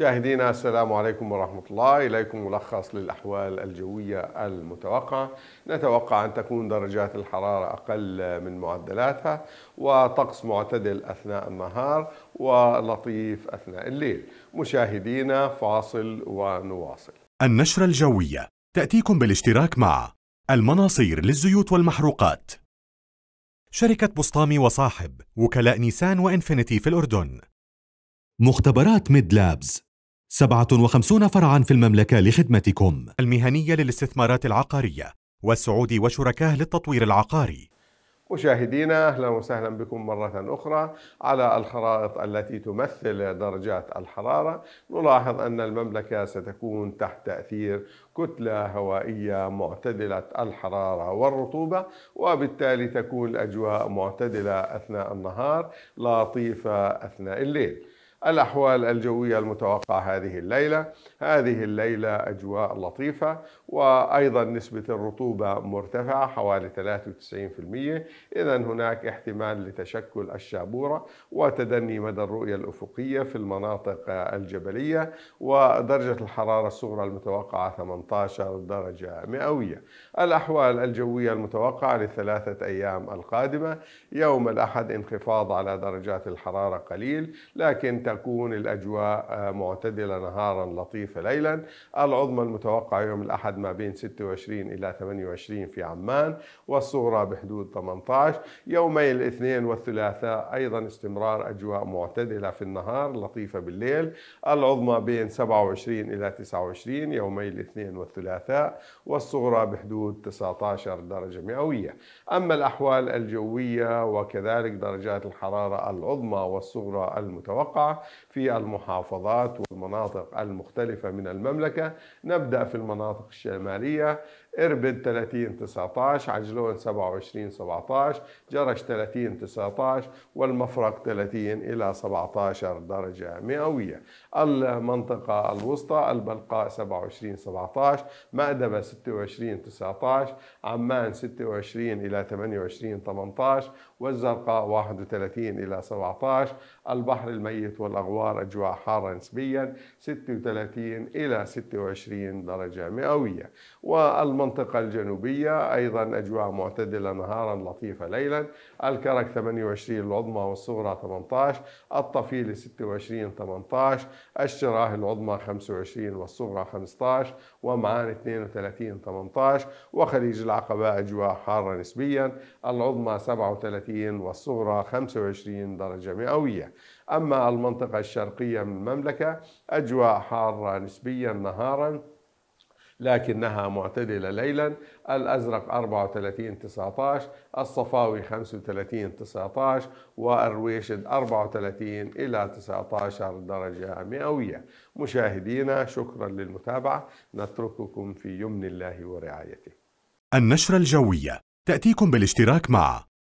مشاهدينا السلام عليكم ورحمة الله إليكم ملخص للأحوال الجوية المتوقعة نتوقع أن تكون درجات الحرارة أقل من معدلاتها وطقس معتدل أثناء النهار ولطيف أثناء الليل مشاهدينا فاصل ونواصل النشرة الجوية تأتيكم بالاشتراك مع المناصير للزيوت والمحروقات شركة بسطامي وصاحب وكلاء نيسان وإنفينيتي في الأردن مختبرات ميد لابز 57 فرعا في المملكة لخدمتكم المهنية للاستثمارات العقارية والسعودي وشركاه للتطوير العقاري مشاهدينا اهلا وسهلا بكم مره اخرى على الخرائط التي تمثل درجات الحراره نلاحظ ان المملكه ستكون تحت تاثير كتله هوائيه معتدله الحراره والرطوبه وبالتالي تكون الاجواء معتدله اثناء النهار لطيفه اثناء الليل الأحوال الجوية المتوقعة هذه الليلة هذه الليلة أجواء لطيفة وأيضا نسبة الرطوبة مرتفعة حوالي 93% إذا هناك احتمال لتشكل الشابورة وتدني مدى الرؤية الأفقية في المناطق الجبلية ودرجة الحرارة الصغرى المتوقعة 18 درجة مئوية الأحوال الجوية المتوقعة لثلاثة أيام القادمة يوم الأحد انخفاض على درجات الحرارة قليل لكن تكون الأجواء آه، معتدلة نهارا لطيفة ليلا العظمى المتوقعة يوم الأحد ما بين 26 إلى 28 في عمان والصغرى بحدود 18 يومي الاثنين والثلاثاء أيضا استمرار أجواء معتدلة في النهار لطيفة بالليل العظمى بين 27 إلى 29 يومي الاثنين والثلاثاء والصغرى بحدود 19 درجة مئوية أما الأحوال الجوية وكذلك درجات الحرارة العظمى والصغرى المتوقعة في المحافظات والمناطق المختلفة من المملكة نبدأ في المناطق الشمالية إربد 30 19 عجلون 27 17 جرش 30 19 والمفرق 30 إلى 17 درجة مئوية المنطقة الوسطى البلقاء 27 17 مأدبة 26 19 عمان 26 إلى 28 18 والزرقاء 31 إلى 17 البحر الميت والأغوار أجواء حارة نسبيا 36 إلى 26 درجة مئوية والمنطقة الجنوبية أيضا أجواء معتدلة نهارا لطيفة ليلا الكرك 28 العظمى والصغرى 18 الطفيل 26 18 الشراه العظمى 25 والصغرى 15 ومعان 32 18 وخليج العقبة أجواء حارة نسبيا العظمى 37 30 والصغرى 25 درجة مئوية أما المنطقة الشرقية من المملكة أجواء حارة نسبيا نهارا لكنها معتدلة ليلا الأزرق 34 19 الصفاوي 35 19 والرويشد 34 إلى 19 درجة مئوية مشاهدينا شكرا للمتابعة نترككم في يمن الله ورعايته النشرة الجوية تأتيكم بالاشتراك مع